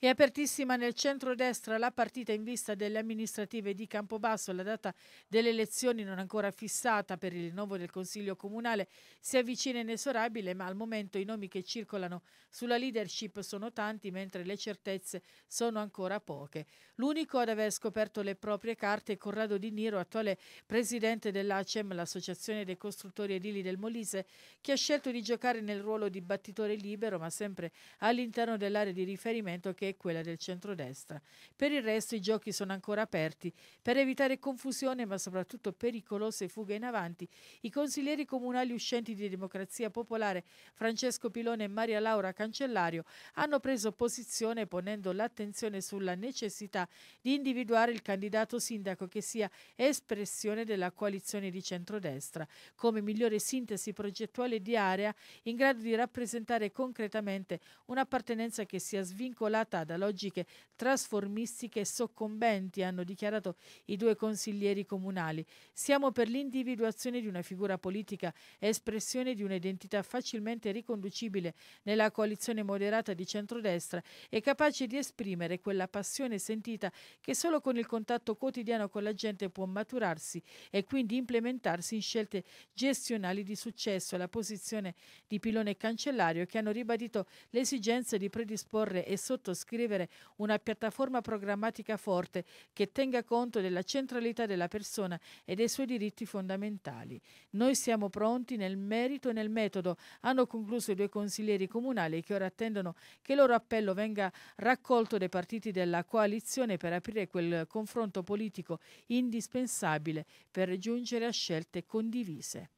È apertissima nel centro-destra la partita in vista delle amministrative di Campobasso. La data delle elezioni non ancora fissata per il rinnovo del Consiglio Comunale si avvicina inesorabile, ma al momento i nomi che circolano sulla leadership sono tanti, mentre le certezze sono ancora poche. L'unico ad aver scoperto le proprie carte è Corrado Di Niro, attuale presidente dell'ACEM, l'Associazione dei Costruttori Edili del Molise, che ha scelto di giocare nel ruolo di battitore libero, ma sempre all'interno dell'area di riferimento che che è quella del centrodestra. Per il resto i giochi sono ancora aperti. Per evitare confusione ma soprattutto pericolose fughe in avanti, i consiglieri comunali uscenti di Democrazia Popolare Francesco Pilone e Maria Laura Cancellario hanno preso posizione ponendo l'attenzione sulla necessità di individuare il candidato sindaco che sia espressione della coalizione di centrodestra, come migliore sintesi progettuale di area in grado di rappresentare concretamente un'appartenenza che sia svincolata da logiche trasformistiche soccombenti, hanno dichiarato i due consiglieri comunali. Siamo per l'individuazione di una figura politica, espressione di un'identità facilmente riconducibile nella coalizione moderata di centrodestra e capace di esprimere quella passione sentita che solo con il contatto quotidiano con la gente può maturarsi e quindi implementarsi in scelte gestionali di successo. La posizione di Pilone Cancellario che hanno ribadito l'esigenza di predisporre e sottoscrivere scrivere una piattaforma programmatica forte che tenga conto della centralità della persona e dei suoi diritti fondamentali. Noi siamo pronti nel merito e nel metodo, hanno concluso i due consiglieri comunali che ora attendono che il loro appello venga raccolto dai partiti della coalizione per aprire quel confronto politico indispensabile per giungere a scelte condivise.